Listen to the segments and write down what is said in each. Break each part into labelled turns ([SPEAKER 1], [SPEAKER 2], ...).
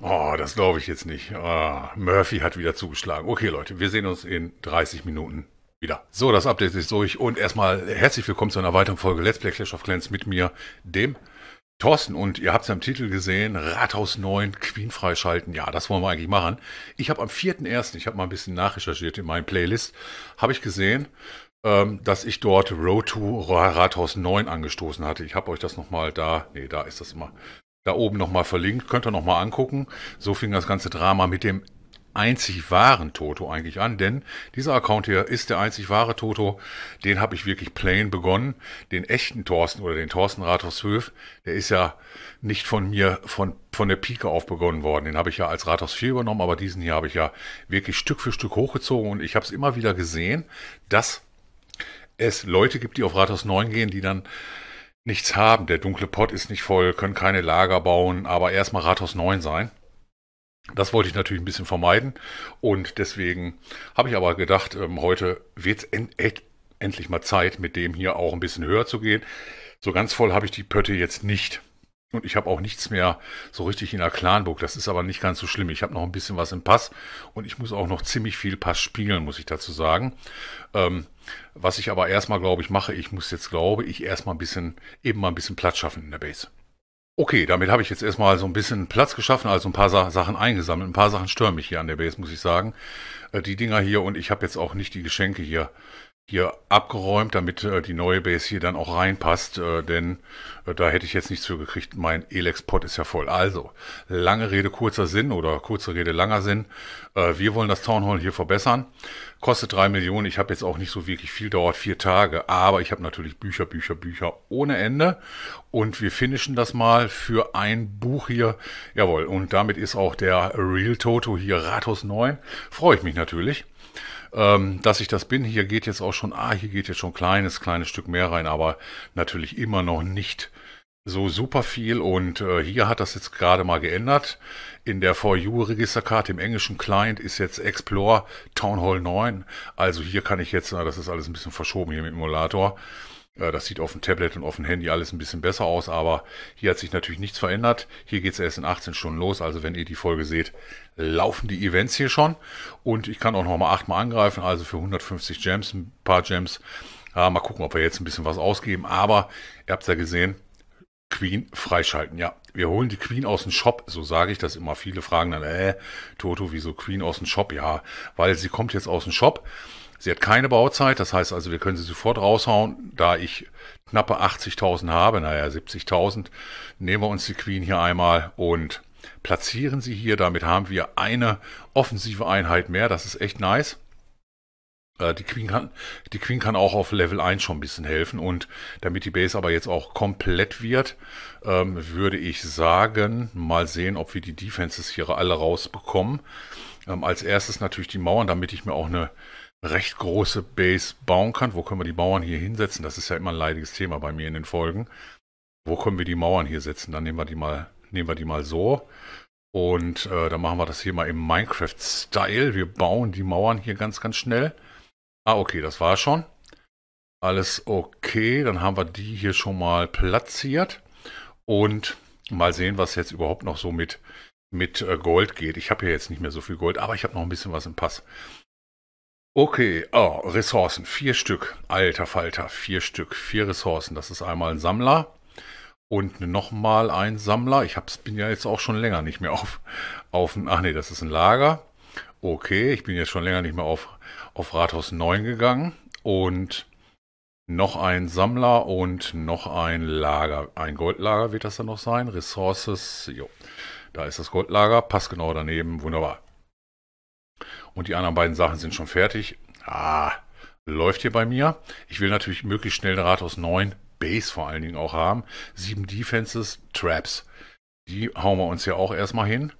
[SPEAKER 1] Oh, das glaube ich jetzt nicht. Ah, Murphy hat wieder zugeschlagen. Okay, Leute, wir sehen uns in 30 Minuten wieder. So, das Update ist durch und erstmal herzlich willkommen zu einer weiteren Folge Let's Play Clash of Clans mit mir, dem Thorsten. Und ihr habt es am Titel gesehen, Rathaus 9, Queen freischalten. Ja, das wollen wir eigentlich machen. Ich habe am 4.1., ich habe mal ein bisschen nachrecherchiert in meinen Playlist, habe ich gesehen, ähm, dass ich dort Road to Rathaus 9 angestoßen hatte. Ich habe euch das nochmal da, nee, da ist das immer, da oben nochmal verlinkt, könnt ihr nochmal angucken. So fing das ganze Drama mit dem einzig wahren Toto eigentlich an, denn dieser Account hier ist der einzig wahre Toto, den habe ich wirklich plain begonnen. Den echten Thorsten oder den Thorsten Rathaus Rathaushöf, der ist ja nicht von mir von, von der Pike auf begonnen worden. Den habe ich ja als Rathaus 4 übernommen, aber diesen hier habe ich ja wirklich Stück für Stück hochgezogen und ich habe es immer wieder gesehen, dass es Leute gibt, die auf Rathaus 9 gehen, die dann nichts haben. Der dunkle Pott ist nicht voll, können keine Lager bauen, aber erstmal Rathaus 9 sein. Das wollte ich natürlich ein bisschen vermeiden und deswegen habe ich aber gedacht, ähm, heute wird es end end endlich mal Zeit, mit dem hier auch ein bisschen höher zu gehen. So ganz voll habe ich die Pötte jetzt nicht. Und ich habe auch nichts mehr so richtig in der Clanburg. Das ist aber nicht ganz so schlimm. Ich habe noch ein bisschen was im Pass und ich muss auch noch ziemlich viel Pass spielen, muss ich dazu sagen. Ähm, was ich aber erstmal, glaube ich, mache, ich muss jetzt, glaube ich, erstmal ein bisschen, eben mal ein bisschen Platz schaffen in der Base. Okay, damit habe ich jetzt erstmal so ein bisschen Platz geschaffen, also ein paar Sa Sachen eingesammelt. Ein paar Sachen stören mich hier an der Base, muss ich sagen. Äh, die Dinger hier und ich habe jetzt auch nicht die Geschenke hier hier abgeräumt, damit äh, die neue Base hier dann auch reinpasst, äh, denn äh, da hätte ich jetzt nichts für gekriegt. Mein Elex-Pod ist ja voll. Also, lange Rede, kurzer Sinn oder kurze Rede, langer Sinn. Äh, wir wollen das Town Hall hier verbessern. Kostet drei Millionen. Ich habe jetzt auch nicht so wirklich viel, dauert vier Tage, aber ich habe natürlich Bücher, Bücher, Bücher ohne Ende. Und wir finishen das mal für ein Buch hier. Jawohl, und damit ist auch der Real Toto hier Rathaus 9. Freue ich mich natürlich ähm, dass ich das bin. Hier geht jetzt auch schon, ah, hier geht jetzt schon ein kleines, kleines Stück mehr rein, aber natürlich immer noch nicht so super viel und äh, hier hat das jetzt gerade mal geändert. In der For You Registerkarte im englischen Client ist jetzt Explore Town Hall 9. Also hier kann ich jetzt, na, das ist alles ein bisschen verschoben hier mit dem Emulator. Äh, das sieht auf dem Tablet und auf dem Handy alles ein bisschen besser aus, aber hier hat sich natürlich nichts verändert. Hier geht es erst in 18 Stunden los, also wenn ihr die Folge seht, laufen die Events hier schon. Und ich kann auch nochmal 8 Mal angreifen, also für 150 Gems, ein paar Gems. Ja, mal gucken, ob wir jetzt ein bisschen was ausgeben, aber ihr habt ja gesehen, Queen freischalten, ja. Wir holen die Queen aus dem Shop, so sage ich das immer. Viele fragen dann, äh, Toto, wieso Queen aus dem Shop? Ja, weil sie kommt jetzt aus dem Shop. Sie hat keine Bauzeit, das heißt also, wir können sie sofort raushauen. Da ich knappe 80.000 habe, naja, 70.000, nehmen wir uns die Queen hier einmal und platzieren sie hier. Damit haben wir eine offensive Einheit mehr. Das ist echt nice. Äh, die Queen, kann, die Queen kann auch auf Level 1 schon ein bisschen helfen und damit die Base aber jetzt auch komplett wird, ähm, würde ich sagen, mal sehen, ob wir die Defenses hier alle rausbekommen. Ähm, als erstes natürlich die Mauern, damit ich mir auch eine recht große Base bauen kann. Wo können wir die Mauern hier hinsetzen? Das ist ja immer ein leidiges Thema bei mir in den Folgen. Wo können wir die Mauern hier setzen? Dann nehmen wir die mal, nehmen wir die mal so. Und äh, dann machen wir das hier mal im Minecraft-Style. Wir bauen die Mauern hier ganz, ganz schnell. Ah, okay, das war schon. Alles okay, dann haben wir die hier schon mal platziert. Und mal sehen, was jetzt überhaupt noch so mit, mit äh, Gold geht. Ich habe ja jetzt nicht mehr so viel Gold, aber ich habe noch ein bisschen was im Pass. Okay, oh, Ressourcen, vier Stück. Alter Falter, vier Stück, vier Ressourcen. Das ist einmal ein Sammler und nochmal ein Sammler. Ich hab's, bin ja jetzt auch schon länger nicht mehr auf, auf... Ach nee, das ist ein Lager. Okay, ich bin jetzt schon länger nicht mehr auf auf Rathaus 9 gegangen und noch ein Sammler und noch ein Lager. Ein Goldlager wird das dann noch sein. Ressources, jo. Da ist das Goldlager, passt genau daneben, wunderbar. Und die anderen beiden Sachen sind schon fertig. Ah, läuft hier bei mir. Ich will natürlich möglichst schnell Rathaus 9, Base vor allen Dingen auch haben. Sieben Defenses, Traps. Die hauen wir uns ja auch erstmal hin.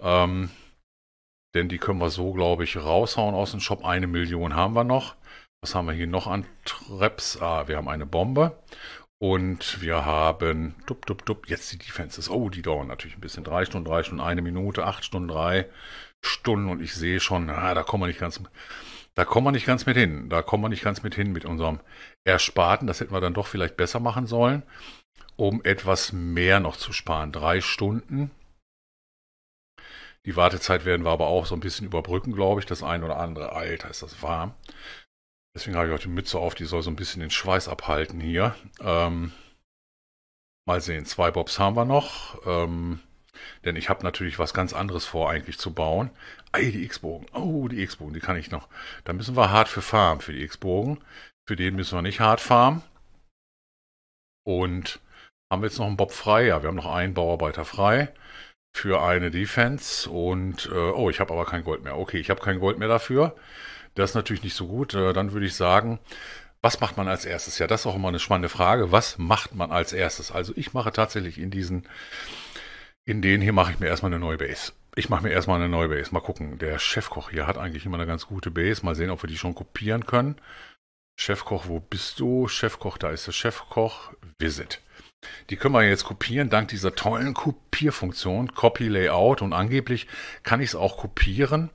[SPEAKER 1] Ähm, denn die können wir so, glaube ich, raushauen aus dem Shop. Eine Million haben wir noch. Was haben wir hier noch an Traps? Ah, wir haben eine Bombe. Und wir haben, dup, dup, dup, jetzt die Defenses. Oh, die dauern natürlich ein bisschen. Drei Stunden, drei Stunden, eine Minute, acht Stunden, drei Stunden. Und ich sehe schon, ah, da kommen wir nicht ganz, da kommen wir nicht ganz mit hin. Da kommen wir nicht ganz mit hin mit unserem Ersparten. Das hätten wir dann doch vielleicht besser machen sollen, um etwas mehr noch zu sparen. Drei Stunden die Wartezeit werden wir aber auch so ein bisschen überbrücken, glaube ich. Das ein oder andere, alter, ist das warm. Deswegen habe ich heute die Mütze auf, die soll so ein bisschen den Schweiß abhalten hier. Ähm, mal sehen, zwei Bobs haben wir noch. Ähm, denn ich habe natürlich was ganz anderes vor, eigentlich zu bauen. Ei, die X-Bogen. Oh, die X-Bogen, die kann ich noch. Da müssen wir hart für farmen, für die X-Bogen. Für den müssen wir nicht hart farmen. Und haben wir jetzt noch einen Bob frei? Ja, wir haben noch einen Bauarbeiter frei für eine Defense und äh, oh, ich habe aber kein Gold mehr. Okay, ich habe kein Gold mehr dafür. Das ist natürlich nicht so gut. Äh, dann würde ich sagen, was macht man als erstes? Ja, das ist auch immer eine spannende Frage. Was macht man als erstes? Also ich mache tatsächlich in diesen, in denen hier mache ich mir erstmal eine neue Base. Ich mache mir erstmal eine neue Base. Mal gucken. Der Chefkoch hier hat eigentlich immer eine ganz gute Base. Mal sehen, ob wir die schon kopieren können. Chefkoch, wo bist du? Chefkoch, da ist der Chefkoch. Visit. Die können wir jetzt kopieren dank dieser tollen Kopierfunktion, Copy Layout und angeblich kann ich es auch kopieren.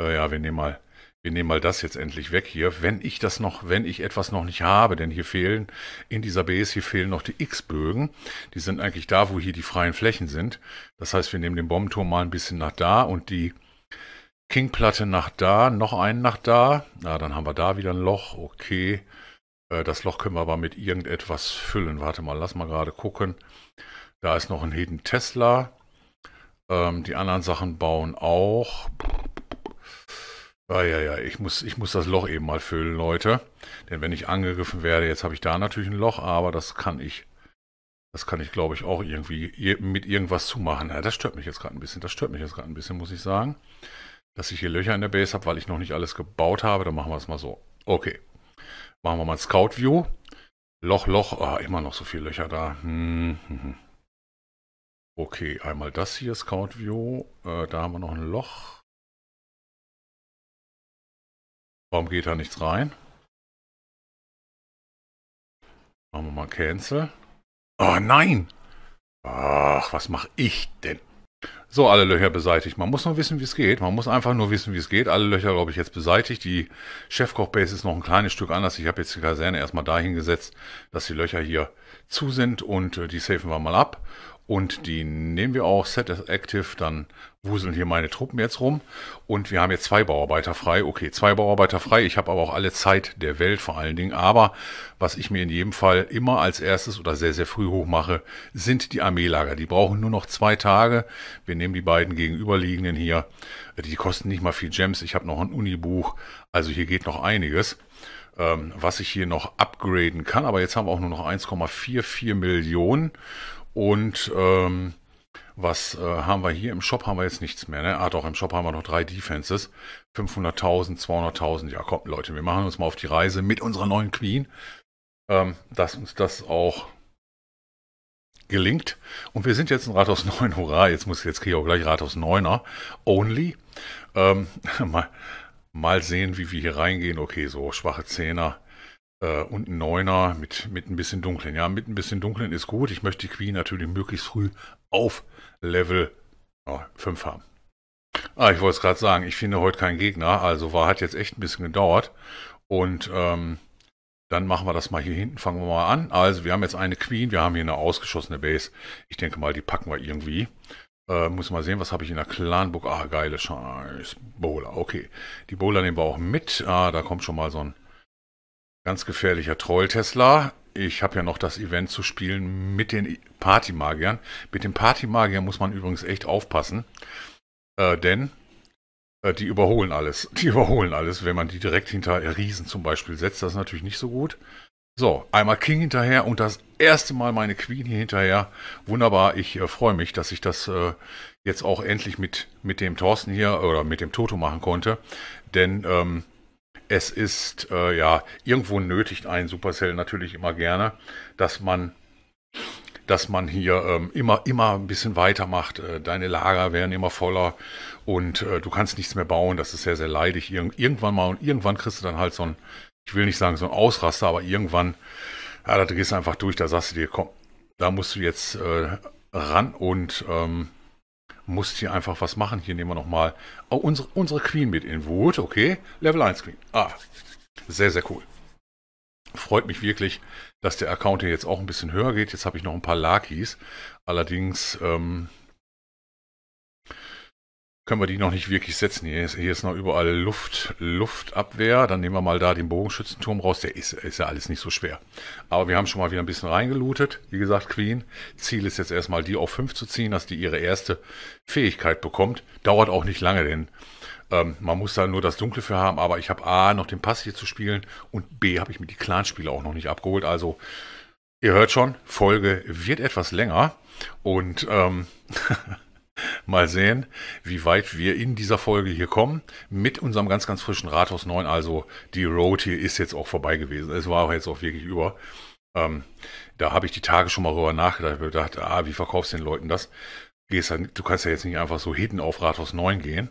[SPEAKER 1] Äh, ja, wir nehmen mal wir nehmen mal das jetzt endlich weg hier, wenn ich das noch, wenn ich etwas noch nicht habe, denn hier fehlen, in dieser Base hier fehlen noch die X-Bögen, die sind eigentlich da, wo hier die freien Flächen sind. Das heißt, wir nehmen den Bombenturm mal ein bisschen nach da und die King-Platte nach da, noch einen nach da. Na, ah, dann haben wir da wieder ein Loch, okay. Äh, das Loch können wir aber mit irgendetwas füllen. Warte mal, lass mal gerade gucken. Da ist noch ein Hidden Tesla. Ähm, die anderen Sachen bauen auch. Ah, ja, ja, ich muss, ich muss das Loch eben mal füllen, Leute. Denn wenn ich angegriffen werde, jetzt habe ich da natürlich ein Loch, aber das kann ich, das kann ich, glaube ich, auch irgendwie mit irgendwas zumachen. Ja, das stört mich jetzt gerade ein bisschen, das stört mich jetzt gerade ein bisschen, muss ich sagen. Dass ich hier Löcher in der Base habe, weil ich noch nicht alles gebaut habe, dann machen wir es mal so. Okay. Machen wir mal Scout View. Loch, Loch, ah, immer noch so viele Löcher da. Hm, hm, hm. Okay, einmal das hier, Scout View. Äh, da haben wir noch ein Loch. Warum geht da nichts rein? Machen wir mal Cancel. Oh nein! Ach, was mache ich denn? So, alle Löcher beseitigt. Man muss nur wissen, wie es geht. Man muss einfach nur wissen, wie es geht. Alle Löcher, glaube ich, jetzt beseitigt. Die Chefkochbase ist noch ein kleines Stück anders. Ich habe jetzt die Kaserne erstmal dahin gesetzt, dass die Löcher hier zu sind und äh, die safen wir mal ab. Und die nehmen wir auch, Set as Active, dann wuseln hier meine Truppen jetzt rum. Und wir haben jetzt zwei Bauarbeiter frei. Okay, zwei Bauarbeiter frei. Ich habe aber auch alle Zeit der Welt vor allen Dingen. Aber was ich mir in jedem Fall immer als erstes oder sehr, sehr früh hoch mache, sind die Armeelager. Die brauchen nur noch zwei Tage. Wir nehmen die beiden gegenüberliegenden hier. Die kosten nicht mal viel Gems. Ich habe noch ein Unibuch. Also hier geht noch einiges ähm, was ich hier noch upgraden kann. Aber jetzt haben wir auch nur noch 1,44 Millionen. Und ähm, was äh, haben wir hier? Im Shop haben wir jetzt nichts mehr. Ne? Ah doch, im Shop haben wir noch drei Defenses. 500.000, 200.000. Ja, komm Leute, wir machen uns mal auf die Reise mit unserer neuen Queen. Ähm, dass uns das auch gelingt. Und wir sind jetzt in Rathaus 9. Hurra, jetzt muss ich jetzt kriege ich auch gleich Rathaus 9er. Only. Ähm, mal, mal sehen, wie wir hier reingehen. Okay, so schwache Zehner. Äh, und ein Neuner mit, mit ein bisschen Dunklen. Ja, mit ein bisschen Dunklen ist gut. Ich möchte die Queen natürlich möglichst früh auf Level oh, 5 haben. Ah, ich wollte es gerade sagen, ich finde heute keinen Gegner. Also war hat jetzt echt ein bisschen gedauert. Und ähm, dann machen wir das mal hier hinten. Fangen wir mal an. Also wir haben jetzt eine Queen. Wir haben hier eine ausgeschossene Base. Ich denke mal, die packen wir irgendwie. Äh, muss mal sehen, was habe ich in der Clanbook. Ah, geile Scheiß. Bowler, okay. Die Bowler nehmen wir auch mit. Ah, da kommt schon mal so ein Ganz gefährlicher Troll-Tesla. Ich habe ja noch das Event zu spielen mit den Partymagiern. Mit den Partymagiern muss man übrigens echt aufpassen. Äh, denn äh, die überholen alles. Die überholen alles, wenn man die direkt hinter Riesen zum Beispiel setzt. Das ist natürlich nicht so gut. So, einmal King hinterher und das erste Mal meine Queen hier hinterher. Wunderbar, ich äh, freue mich, dass ich das äh, jetzt auch endlich mit, mit dem Thorsten hier oder mit dem Toto machen konnte. Denn ähm, es ist äh, ja irgendwo nötigt ein Supercell natürlich immer gerne, dass man dass man hier ähm, immer immer ein bisschen weitermacht. Äh, deine Lager werden immer voller und äh, du kannst nichts mehr bauen. Das ist sehr sehr leidig. Ir irgendwann mal und irgendwann kriegst du dann halt so ein, ich will nicht sagen so ein Ausraster, aber irgendwann, ja, da gehst du einfach durch. Da sagst du dir, komm, da musst du jetzt äh, ran und ähm, musst hier einfach was machen. Hier nehmen wir nochmal oh, unsere, unsere Queen mit in Wut. Okay, Level 1 Queen. Ah, sehr, sehr cool. Freut mich wirklich, dass der Account hier jetzt auch ein bisschen höher geht. Jetzt habe ich noch ein paar Lakis. Allerdings ähm, können wir die noch nicht wirklich setzen. Hier ist, hier ist noch überall Luft, Luftabwehr. Dann nehmen wir mal da den Bogenschützenturm raus. Der ist, ist ja alles nicht so schwer. Aber wir haben schon mal wieder ein bisschen reingelootet. Wie gesagt, Queen. Ziel ist jetzt erstmal, die auf 5 zu ziehen, dass die ihre erste Fähigkeit bekommt. Dauert auch nicht lange, denn ähm, man muss da nur das Dunkle für haben. Aber ich habe A, noch den Pass hier zu spielen und B, habe ich mir die Clanspiele auch noch nicht abgeholt. Also, ihr hört schon, Folge wird etwas länger. Und... Ähm, Mal sehen, wie weit wir in dieser Folge hier kommen. Mit unserem ganz, ganz frischen Rathaus 9. Also die Road hier ist jetzt auch vorbei gewesen. Es war auch jetzt auch wirklich über. Ähm, da habe ich die Tage schon mal drüber nachgedacht. Ich gedacht, ah, wie verkaufst du den Leuten das? du kannst ja jetzt nicht einfach so hinten auf Rathaus 9 gehen.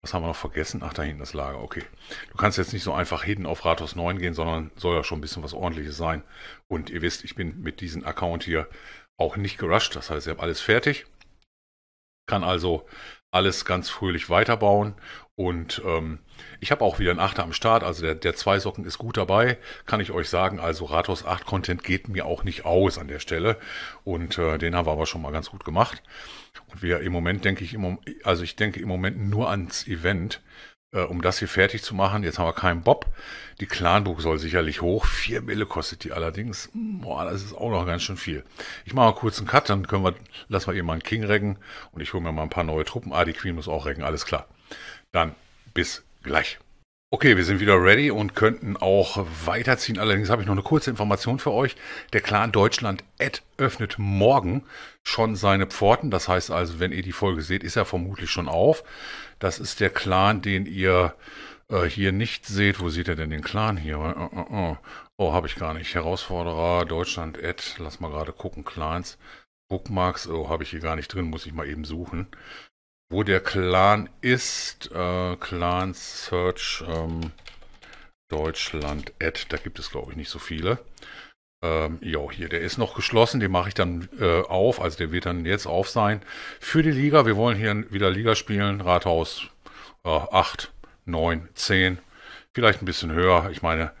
[SPEAKER 1] Was haben wir noch vergessen? Ach, da hinten das Lager, okay. Du kannst jetzt nicht so einfach hinten auf Rathaus 9 gehen, sondern soll ja schon ein bisschen was ordentliches sein. Und ihr wisst, ich bin mit diesem Account hier auch nicht gerusht. Das heißt, ich habe alles fertig kann also alles ganz fröhlich weiterbauen. Und ähm, ich habe auch wieder einen Achter am Start, also der, der zwei Socken ist gut dabei, kann ich euch sagen. Also Rathaus 8 Content geht mir auch nicht aus an der Stelle. Und äh, den haben wir aber schon mal ganz gut gemacht. Und wir im Moment denke ich, im, also ich denke im Moment nur ans Event. Äh, um das hier fertig zu machen, jetzt haben wir keinen Bob. Die Clanburg soll sicherlich hoch. Vier Mille kostet die allerdings. Boah, das ist auch noch ganz schön viel. Ich mache mal kurz einen Cut, dann können wir, lassen wir eben mal einen King reggen und ich hole mir mal ein paar neue Truppen. Ah, die Queen muss auch reggen, alles klar. Dann bis gleich. Okay, wir sind wieder ready und könnten auch weiterziehen. Allerdings habe ich noch eine kurze Information für euch. Der Clan Deutschland Ad öffnet morgen schon seine Pforten. Das heißt also, wenn ihr die Folge seht, ist er vermutlich schon auf. Das ist der Clan, den ihr äh, hier nicht seht. Wo seht ihr denn den Clan hier? Oh, oh, oh. oh, oh habe ich gar nicht. Herausforderer, Deutschland, Ad. Lass mal gerade gucken. Clans, Bookmarks. Oh, habe ich hier gar nicht drin. Muss ich mal eben suchen. Wo der Clan ist. Äh, Clan Search ähm, Deutschland, Ad. Da gibt es, glaube ich, nicht so viele ähm, jo, hier, der ist noch geschlossen, den mache ich dann äh, auf, also der wird dann jetzt auf sein. Für die Liga, wir wollen hier wieder Liga spielen, Rathaus äh, 8, 9, 10, vielleicht ein bisschen höher. Ich meine,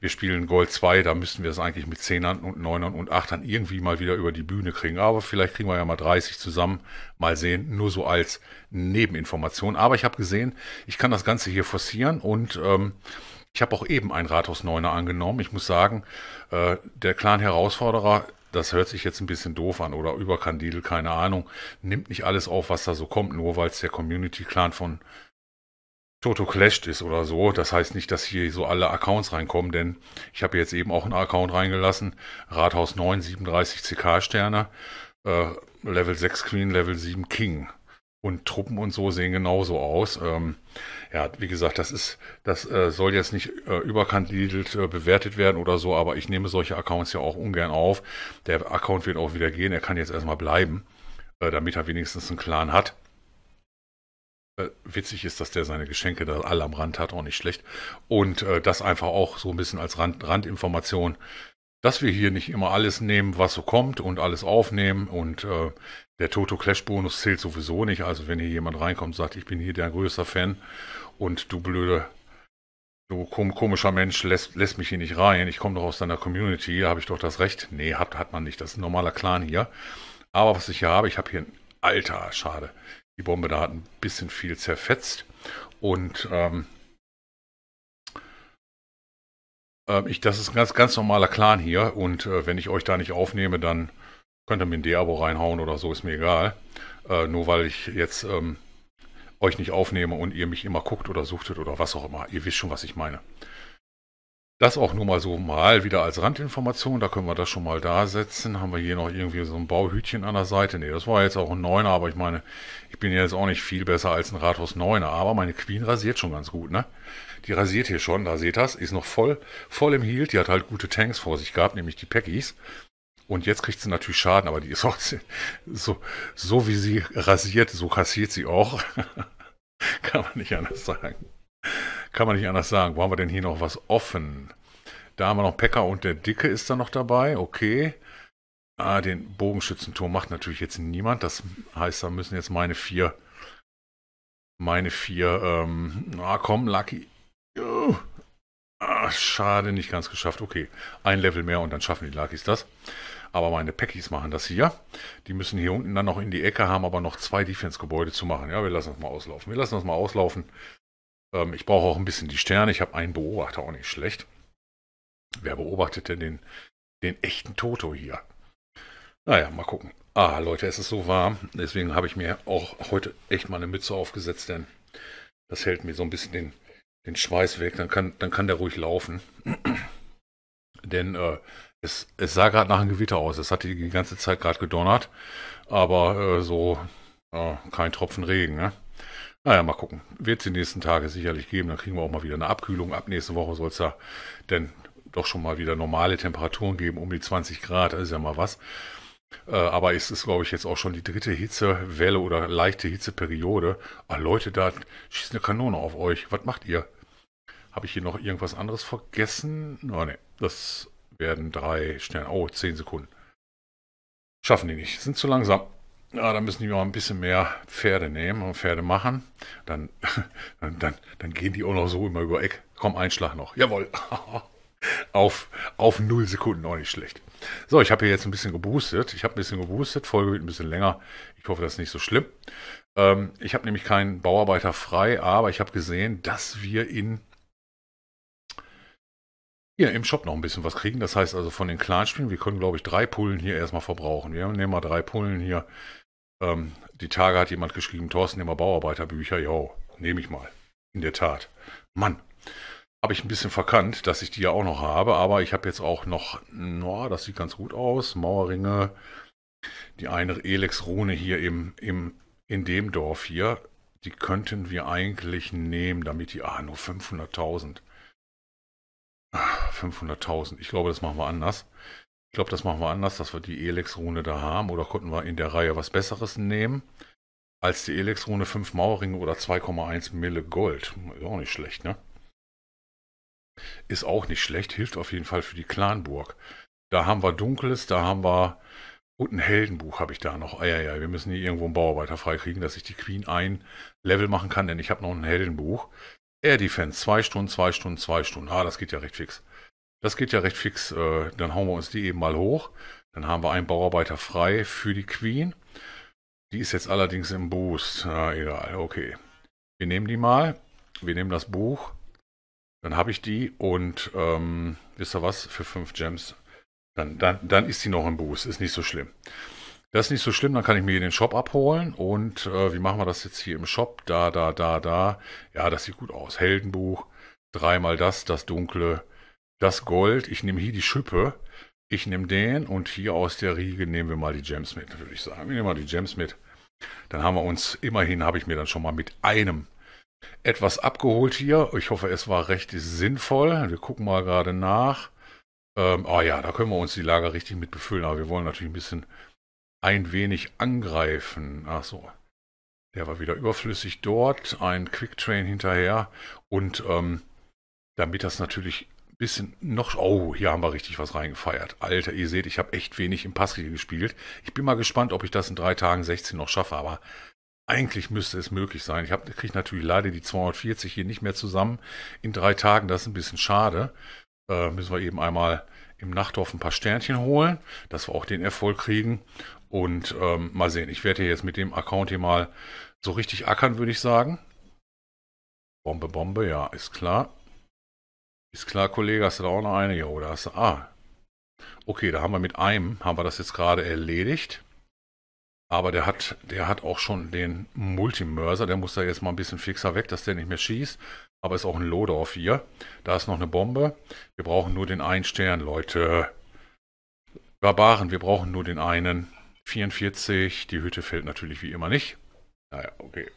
[SPEAKER 1] wir spielen Gold 2, da müssten wir es eigentlich mit 10ern und 9ern und 8ern irgendwie mal wieder über die Bühne kriegen. Aber vielleicht kriegen wir ja mal 30 zusammen, mal sehen, nur so als Nebeninformation. Aber ich habe gesehen, ich kann das Ganze hier forcieren und... Ähm, ich habe auch eben einen Rathaus 9er angenommen. Ich muss sagen, äh, der Clan-Herausforderer, das hört sich jetzt ein bisschen doof an oder überkandidel, keine Ahnung, nimmt nicht alles auf, was da so kommt, nur weil es der Community-Clan von Toto Clashed ist oder so. Das heißt nicht, dass hier so alle Accounts reinkommen, denn ich habe jetzt eben auch einen Account reingelassen. Rathaus 9, 37 CK-Sterne, äh, Level 6 Queen, Level 7 King und Truppen und so sehen genauso aus. Ähm, ja, wie gesagt, das ist, das äh, soll jetzt nicht äh, überkandidelt äh, bewertet werden oder so, aber ich nehme solche Accounts ja auch ungern auf. Der Account wird auch wieder gehen, er kann jetzt erstmal bleiben, äh, damit er wenigstens einen Clan hat. Äh, witzig ist, dass der seine Geschenke da alle am Rand hat, auch nicht schlecht. Und äh, das einfach auch so ein bisschen als Rand, Randinformation dass wir hier nicht immer alles nehmen, was so kommt und alles aufnehmen und äh, der Toto Clash Bonus zählt sowieso nicht. Also wenn hier jemand reinkommt und sagt, ich bin hier der größte Fan und du blöde, du komischer Mensch lässt, lässt mich hier nicht rein. Ich komme doch aus deiner Community, hier habe ich doch das Recht. Nee, hat, hat man nicht. Das ist ein normaler Clan hier. Aber was ich hier habe, ich habe hier ein Alter, schade. Die Bombe da hat ein bisschen viel zerfetzt und ähm, Äh, ich, das ist ein ganz, ganz normaler Clan hier und äh, wenn ich euch da nicht aufnehme, dann könnt ihr mir ein D-Abo reinhauen oder so, ist mir egal. Äh, nur weil ich jetzt ähm, euch nicht aufnehme und ihr mich immer guckt oder suchtet oder was auch immer. Ihr wisst schon, was ich meine. Das auch nur mal so mal wieder als Randinformation. Da können wir das schon mal da setzen. Haben wir hier noch irgendwie so ein Bauhütchen an der Seite? Ne, das war jetzt auch ein Neuner, aber ich meine, ich bin jetzt auch nicht viel besser als ein Rathaus Neuner. Aber meine Queen rasiert schon ganz gut, ne? Die rasiert hier schon, da seht das, ist noch voll, voll im Heal. Die hat halt gute Tanks vor sich gehabt, nämlich die Peggy's. Und jetzt kriegt sie natürlich Schaden, aber die ist auch so, so wie sie rasiert, so kassiert sie auch. Kann man nicht anders sagen. Kann man nicht anders sagen. Wo haben wir denn hier noch was offen? Da haben wir noch Pekka und der Dicke ist da noch dabei. Okay. Ah, den Bogenschützenturm macht natürlich jetzt niemand. Das heißt, da müssen jetzt meine vier, meine vier, ähm, na ah, komm, Lucky, Oh. Ah, Ach, schade, nicht ganz geschafft. Okay, ein Level mehr und dann schaffen die Lakis das. Aber meine Packies machen das hier. Die müssen hier unten dann noch in die Ecke, haben aber noch zwei Defense-Gebäude zu machen. Ja, wir lassen das mal auslaufen. Wir lassen das mal auslaufen. Ähm, ich brauche auch ein bisschen die Sterne. Ich habe einen Beobachter, auch nicht schlecht. Wer beobachtet denn den, den echten Toto hier? Naja, mal gucken. Ah, Leute, es ist so warm. Deswegen habe ich mir auch heute echt mal eine Mütze aufgesetzt, denn das hält mir so ein bisschen den den Schweiß weg, dann kann, dann kann der ruhig laufen. Denn äh, es, es sah gerade nach einem Gewitter aus. Es hatte die, ganze Zeit gerade gedonnert, aber äh, so äh, kein Tropfen Regen. Ne? Naja, mal gucken. Wird es die nächsten Tage sicherlich geben. Dann kriegen wir auch mal wieder eine Abkühlung. Ab nächste Woche soll es ja dann doch schon mal wieder normale Temperaturen geben, um die 20 Grad. Das ist ja mal was. Äh, aber es ist, glaube ich, jetzt auch schon die dritte Hitzewelle oder leichte Hitzeperiode. Ah, Leute, da schießt eine Kanone auf euch. Was macht ihr? Habe ich hier noch irgendwas anderes vergessen? Oh, ne, das werden drei Sterne. Oh, zehn Sekunden. Schaffen die nicht. Sind zu langsam. Ja, da müssen die mal ein bisschen mehr Pferde nehmen und Pferde machen. Dann, dann, dann, dann gehen die auch noch so immer über Eck. Komm, ein Schlag noch. Jawohl. auf, auf 0 Sekunden, auch nicht schlecht. So, ich habe hier jetzt ein bisschen geboostet. Ich habe ein bisschen geboostet, Folge wird ein bisschen länger. Ich hoffe, das ist nicht so schlimm. Ähm, ich habe nämlich keinen Bauarbeiter frei, aber ich habe gesehen, dass wir in ja, im Shop noch ein bisschen was kriegen. Das heißt also von den Clanspielen, wir können, glaube ich, drei Pullen hier erstmal verbrauchen. Wir nehmen mal drei Pullen hier. Ähm, die Tage hat jemand geschrieben, Thorsten, nimm mal Bauarbeiterbücher. Jo, nehme ich mal. In der Tat. Mann, habe ich ein bisschen verkannt, dass ich die ja auch noch habe. Aber ich habe jetzt auch noch, no, das sieht ganz gut aus, Mauerringe. Die eine Elex-Rune hier im, im, in dem Dorf hier, die könnten wir eigentlich nehmen, damit die, ah, nur 500.000. 500.000. Ich glaube, das machen wir anders. Ich glaube, das machen wir anders, dass wir die Elex-Rune da haben. Oder konnten wir in der Reihe was Besseres nehmen? Als die Elex-Rune 5 Mauerringe oder 2,1 Mille Gold. Ist auch nicht schlecht, ne? Ist auch nicht schlecht. Hilft auf jeden Fall für die Clanburg. Da haben wir Dunkles, da haben wir... Und ein Heldenbuch habe ich da noch. Ah ja, ja, wir müssen hier irgendwo einen Bauarbeiter freikriegen, dass ich die Queen ein Level machen kann, denn ich habe noch ein Heldenbuch. Air Defense, zwei Stunden, zwei Stunden, zwei Stunden. Ah, das geht ja recht fix. Das geht ja recht fix. Äh, dann hauen wir uns die eben mal hoch. Dann haben wir einen Bauarbeiter frei für die Queen. Die ist jetzt allerdings im Boost. Na, ah, egal, okay. Wir nehmen die mal. Wir nehmen das Buch. Dann habe ich die und ähm, wisst ihr was? Für 5 Gems. Dann, dann, dann ist die noch im Boost. Ist nicht so schlimm. Das ist nicht so schlimm, dann kann ich mir hier den Shop abholen. Und äh, wie machen wir das jetzt hier im Shop? Da, da, da, da. Ja, das sieht gut aus. Heldenbuch. Dreimal das, das dunkle das Gold, ich nehme hier die Schippe, ich nehme den und hier aus der Riege nehmen wir mal die Gems mit, würde ich sagen. Wir nehmen mal die Gems mit. Dann haben wir uns, immerhin habe ich mir dann schon mal mit einem etwas abgeholt hier. Ich hoffe, es war recht sinnvoll. Wir gucken mal gerade nach. Ähm, oh ja, da können wir uns die Lager richtig mit befüllen, aber wir wollen natürlich ein bisschen ein wenig angreifen. Ach so. Der war wieder überflüssig dort. Ein Quick Train hinterher. Und ähm, damit das natürlich bisschen noch. Oh, hier haben wir richtig was reingefeiert. Alter, ihr seht, ich habe echt wenig im Passriegel gespielt. Ich bin mal gespannt, ob ich das in drei Tagen 16 noch schaffe, aber eigentlich müsste es möglich sein. Ich kriege natürlich leider die 240 hier nicht mehr zusammen in drei Tagen. Das ist ein bisschen schade. Äh, müssen wir eben einmal im Nachtdorf ein paar Sternchen holen, dass wir auch den Erfolg kriegen. Und ähm, mal sehen, ich werde hier jetzt mit dem Account hier mal so richtig ackern, würde ich sagen. Bombe, Bombe, ja, ist klar. Ist klar, Kollege, hast du da auch noch einige, oder hast du. Ah. Okay, da haben wir mit einem, haben wir das jetzt gerade erledigt. Aber der hat, der hat auch schon den Multimörser. Der muss da jetzt mal ein bisschen fixer weg, dass der nicht mehr schießt. Aber ist auch ein Lodorf hier. Da ist noch eine Bombe. Wir brauchen nur den einen Stern, Leute. Barbaren, wir brauchen nur den einen. 44. Die Hütte fällt natürlich wie immer nicht. Naja, okay.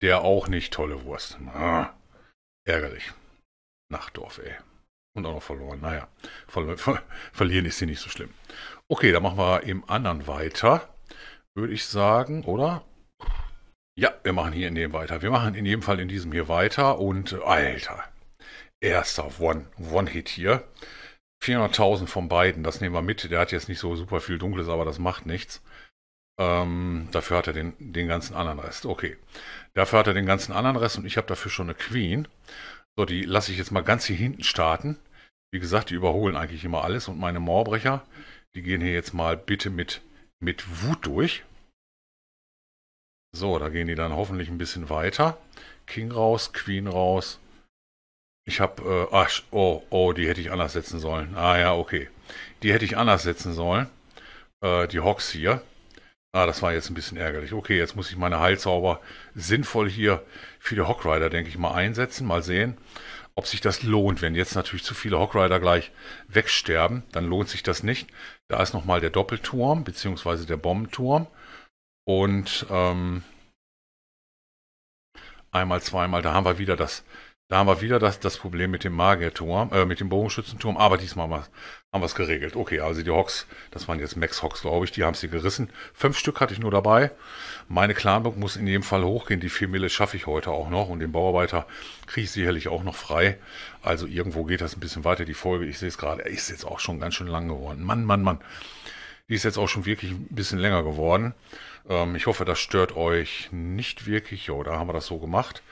[SPEAKER 1] Der auch nicht tolle Wurst. Ah, ärgerlich. Nachtdorf, ey. Und auch noch verloren. Naja, ver ver verlieren ist hier nicht so schlimm. Okay, dann machen wir im anderen weiter, würde ich sagen, oder? Ja, wir machen hier in dem weiter. Wir machen in jedem Fall in diesem hier weiter. Und, Alter, erster One-Hit One hier. 400.000 von beiden, das nehmen wir mit. Der hat jetzt nicht so super viel Dunkles, aber das macht nichts. Ähm, dafür hat er den, den ganzen anderen Rest. Okay. Dafür hat er den ganzen anderen Rest und ich habe dafür schon eine Queen. So, die lasse ich jetzt mal ganz hier hinten starten. Wie gesagt, die überholen eigentlich immer alles und meine Moorbrecher, die gehen hier jetzt mal bitte mit, mit Wut durch. So, da gehen die dann hoffentlich ein bisschen weiter. King raus, Queen raus. Ich habe, äh, ach, ah, oh, oh, die hätte ich anders setzen sollen. Ah ja, okay. Die hätte ich anders setzen sollen. Äh, die Hawks hier. Ah, das war jetzt ein bisschen ärgerlich. Okay, jetzt muss ich meine Heilzauber sinnvoll hier für die Hockrider, denke ich mal, einsetzen. Mal sehen, ob sich das lohnt. Wenn jetzt natürlich zu viele Hockrider gleich wegsterben, dann lohnt sich das nicht. Da ist nochmal der Doppelturm, beziehungsweise der Bombenturm. Und ähm, einmal, zweimal, da haben wir wieder das da haben wir wieder das, das Problem mit dem Magierturm, äh, mit dem Bogenschützenturm, aber diesmal haben wir haben wir es geregelt. Okay, also die Hawks, das waren jetzt Max Hawks, glaube ich, die haben sie gerissen. Fünf Stück hatte ich nur dabei. Meine Clanburg muss in jedem Fall hochgehen. Die vier Mille schaffe ich heute auch noch und den Bauarbeiter kriege ich sicherlich auch noch frei. Also irgendwo geht das ein bisschen weiter, die Folge. Ich sehe es gerade, ist jetzt auch schon ganz schön lang geworden. Mann, Mann, Mann. Die ist jetzt auch schon wirklich ein bisschen länger geworden. Ähm, ich hoffe, das stört euch nicht wirklich. Jo, da haben wir das so gemacht.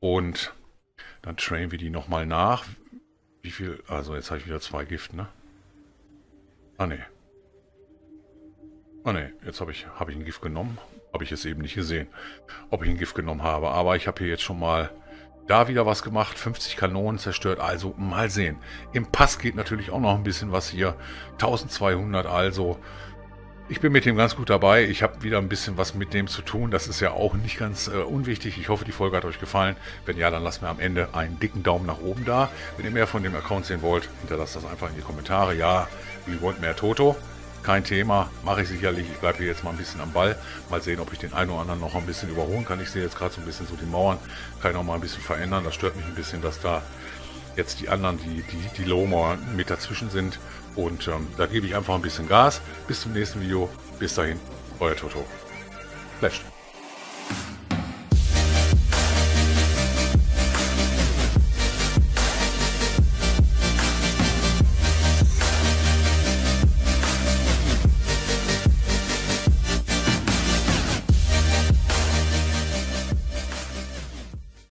[SPEAKER 1] Und dann trainen wir die nochmal nach. Wie viel? Also jetzt habe ich wieder zwei Gift, ne? Ah ne. Ah ne, jetzt habe ich, hab ich ein Gift genommen. Habe ich es eben nicht gesehen, ob ich ein Gift genommen habe. Aber ich habe hier jetzt schon mal da wieder was gemacht. 50 Kanonen zerstört. Also mal sehen. Im Pass geht natürlich auch noch ein bisschen was hier. 1200 also. Ich bin mit dem ganz gut dabei. Ich habe wieder ein bisschen was mit dem zu tun. Das ist ja auch nicht ganz äh, unwichtig. Ich hoffe, die Folge hat euch gefallen. Wenn ja, dann lasst mir am Ende einen dicken Daumen nach oben da. Wenn ihr mehr von dem Account sehen wollt, hinterlasst das einfach in die Kommentare. Ja, wir wollt mehr Toto. Kein Thema, mache ich sicherlich. Ich bleibe hier jetzt mal ein bisschen am Ball. Mal sehen, ob ich den einen oder anderen noch ein bisschen überholen kann. Ich sehe jetzt gerade so ein bisschen so die Mauern. Kann ich noch mal ein bisschen verändern. Das stört mich ein bisschen, dass da jetzt die anderen, die, die, die Lomer mit dazwischen sind. Und ähm, da gebe ich einfach ein bisschen Gas. Bis zum nächsten Video. Bis dahin, euer Toto. Flash.